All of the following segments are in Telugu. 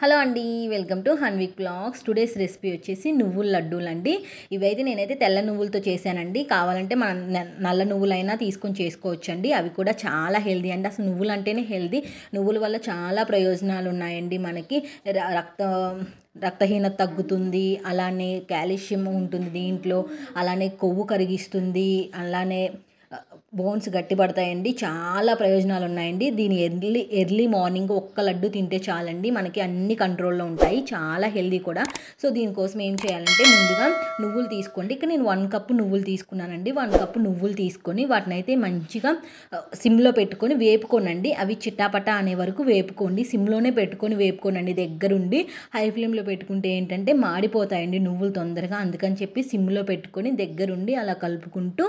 హలో అండి welcome to Hanvik blogs today's recipe వచ్చేసి నువ్వుల లడ్డూలు అండి ఇవైతే నేనైతే తెల్ల నువ్వులతో చేశానండి కావాలంటే మనం నల్ల నువ్వులైనా తీసుకొని చేసుకోవచ్చు అండి అవి కూడా చాలా హెల్దీ అండి అసలు నువ్వులు అంటేనే హెల్దీ నువ్వుల వల్ల చాలా ప్రయోజనాలు ఉన్నాయండి మనకి రక్త రక్తహీనత తగ్గుతుంది అలానే కాల్షియం ఉంటుంది దీంట్లో అలానే కొవ్వు కరిగిస్తుంది అలానే బోన్స్ గట్టిపడతాయండి చాలా ప్రయోజనాలు ఉన్నాయండి దీని ఎర్లీ ఎర్లీ మార్నింగ్ ఒక్క లడ్డు తింటే చాలండి మనకి అన్ని కంట్రోల్లో ఉంటాయి చాలా హెల్దీ కూడా సో దీనికోసం ఏం చేయాలంటే ముందుగా నువ్వులు తీసుకోండి ఇక్కడ నేను వన్ కప్పు నువ్వులు తీసుకున్నానండి వన్ కప్పు నువ్వులు తీసుకొని వాటిని అయితే మంచిగా సిమ్లో పెట్టుకొని వేపుకోనండి అవి చిట్టాపట అనే వరకు వేపుకోండి సిమ్లోనే పెట్టుకొని వేపుకోనండి దగ్గరుండి హై ఫ్లేమ్లో పెట్టుకుంటే ఏంటంటే మాడిపోతాయండి నువ్వులు తొందరగా అందుకని చెప్పి సిమ్లో పెట్టుకొని దగ్గరుండి అలా కలుపుకుంటూ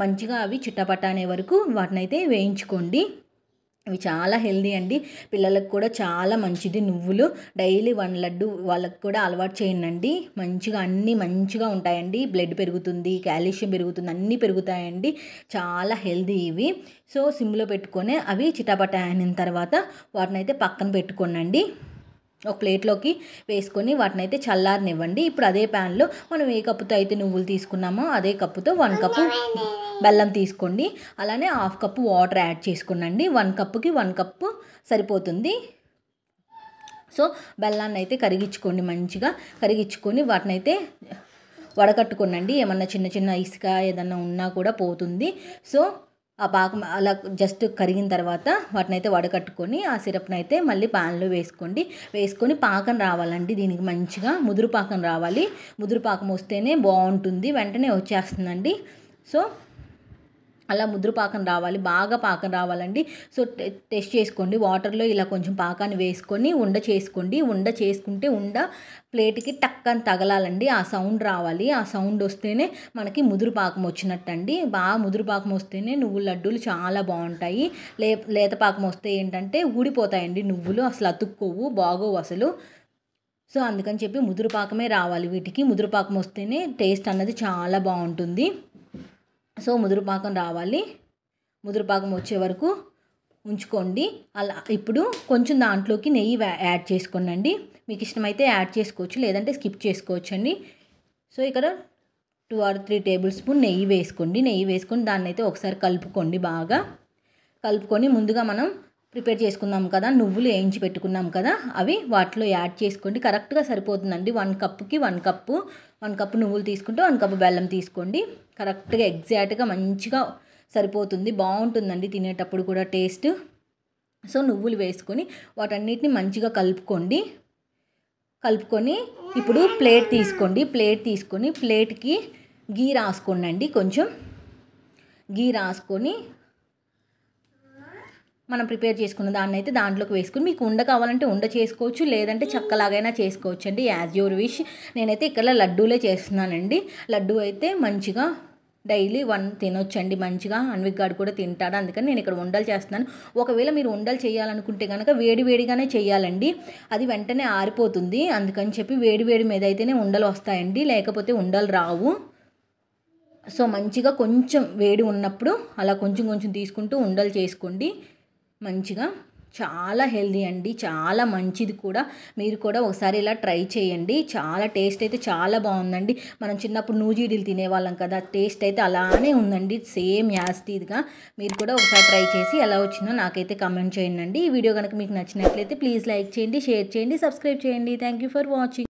మంచిగా అవి చిట్టపట్టనే వరకు వాటినైతే వేయించుకోండి ఇవి చాలా హెల్దీ అండి పిల్లలకు కూడా చాలా మంచిది నువ్వులు డైలీ వన్ లడ్డు వాళ్ళకు కూడా అలవాటు చేయండి మంచిగా అన్నీ మంచిగా ఉంటాయండి బ్లడ్ పెరుగుతుంది కాల్షియం పెరుగుతుంది అన్నీ పెరుగుతాయండి చాలా హెల్దీ ఇవి సో సిమ్లో పెట్టుకొని అవి చిటాపట అయిన తర్వాత వాటినైతే పక్కన పెట్టుకోనండి ఒక ప్లేట్లోకి వేసుకొని వాటిని అయితే చల్లారనివ్వండి ఇప్పుడు అదే ప్యాన్లో మనం ఏ కప్పుతో అయితే నువ్వులు తీసుకున్నామో అదే కప్పుతో వన్ కప్పు బెల్లం తీసుకోండి అలానే హాఫ్ కప్పు వాటర్ యాడ్ చేసుకునండి వన్ కప్పుకి వన్ కప్పు సరిపోతుంది సో బెల్లాన్ని అయితే కరిగించుకోండి మంచిగా కరిగించుకొని వాటిని అయితే వడకట్టుకోనండి ఏమన్నా చిన్న చిన్న ఇసుక ఏదన్నా ఉన్నా కూడా పోతుంది సో ఆ పాకం అలా జస్ట్ కరిగిన తర్వాత వాటినైతే వడకట్టుకొని ఆ సిరప్ని అయితే మళ్ళీ ప్యాన్లో వేసుకోండి వేసుకొని పాకం రావాలండి దీనికి మంచిగా ముదురు పాకం రావాలి ముదురు పాకం వస్తేనే బాగుంటుంది వెంటనే వచ్చేస్తుందండి సో అలా ముద్ర పాకం రావాలి బాగా పాకం రావాలండి సో టెస్ట్ చేసుకోండి వాటర్లో ఇలా కొంచెం పాకాన్ని వేసుకొని ఉండ చేసుకోండి ఉండ చేసుకుంటే ఉండ ప్లేట్కి టక్ అని తగలాలండి ఆ సౌండ్ రావాలి ఆ సౌండ్ వస్తేనే మనకి ముదురు పాకం వచ్చినట్టండి బాగా ముదురు పాకం వస్తేనే నువ్వుల లడ్డూలు చాలా బాగుంటాయి లే లేత పాకం వస్తే ఏంటంటే ఊడిపోతాయండి నువ్వులు అసలు అతుక్కోవు బాగోవు అసలు సో అందుకని చెప్పి ముదురు పాకమే రావాలి వీటికి ముదురు పాకం వస్తేనే టేస్ట్ అన్నది చాలా బాగుంటుంది సో ముదురుపాకం రావాలి ముదురుపాకం వచ్చే వరకు ఉంచుకోండి అలా ఇప్పుడు కొంచెం దాంట్లోకి నెయ్యి యాడ్ చేసుకోనండి మీకు ఇష్టమైతే యాడ్ చేసుకోవచ్చు లేదంటే స్కిప్ చేసుకోవచ్చు అండి సో ఇక్కడ two or three tablespoon నెయ్యి వేసుకోండి నెయ్యి వేసుకొని దాన్ని అయితే ఒకసారి కలుపుకోండి బాగా కలుపుకొని ముందుగా మనం ప్రిపేర్ చేసుకున్నాం కదా నువ్వులు వేయించి పెట్టుకున్నాం కదా అవి వాటిలో యాడ్ చేసుకోండి కరెక్ట్గా సరిపోతుందండి వన్ కప్పుకి వన్ కప్పు వన్ కప్పు నువ్వులు తీసుకుంటే వన్ కప్పు బెల్లం తీసుకోండి కరెక్ట్గా ఎగ్జాక్ట్గా మంచిగా సరిపోతుంది బాగుంటుందండి తినేటప్పుడు కూడా టేస్ట్ సో నువ్వులు వేసుకొని వాటన్నిటిని మంచిగా కలుపుకోండి కలుపుకొని ఇప్పుడు ప్లేట్ తీసుకోండి ప్లేట్ తీసుకొని ప్లేట్కి గీ రాసుకోండి కొంచెం గీ రాసుకొని మనం ప్రిపేర్ చేసుకున్న దాన్ని అయితే దాంట్లోకి వేసుకుని మీకు ఉండ కావాలంటే ఉండ చేసుకోవచ్చు లేదంటే చక్కలాగైనా చేసుకోవచ్చు అండి యాజ్ యూర్ విష్ నేనైతే ఇక్కడ లడ్డూలే చేస్తున్నానండి లడ్డూ అయితే మంచిగా డైలీ వన్ తినొచ్చండి మంచిగా అన్విక్ గాడు కూడా తింటాడు అందుకని నేను ఇక్కడ ఉండలు చేస్తున్నాను ఒకవేళ మీరు ఉండలు చేయాలనుకుంటే కనుక వేడి వేడిగానే చేయాలండి అది వెంటనే ఆరిపోతుంది అందుకని చెప్పి వేడి వేడి మీద అయితేనే ఉండలు వస్తాయండి లేకపోతే ఉండలు రావు సో మంచిగా కొంచెం వేడి ఉన్నప్పుడు అలా కొంచెం కొంచెం తీసుకుంటూ ఉండలు చేసుకోండి మంచిగా చాలా హెల్దీ అండి చాలా మంచిది కూడా మీరు కూడా ఒకసారి ఇలా ట్రై చేయండి చాలా టేస్ట్ అయితే చాలా బాగుందండి మనం చిన్నప్పుడు నూజీడీలు తినేవాళ్ళం కదా టేస్ట్ అయితే అలానే ఉందండి సేమ్ యాస్టీగా మీరు కూడా ఒకసారి ట్రై చేసి ఎలా వచ్చిందో నాకైతే కమెంట్ చేయండి ఈ వీడియో కనుక మీకు నచ్చినట్లయితే ప్లీజ్ లైక్ చేయండి షేర్ చేయండి సబ్స్క్రైబ్ చేయండి థ్యాంక్ ఫర్ వాచింగ్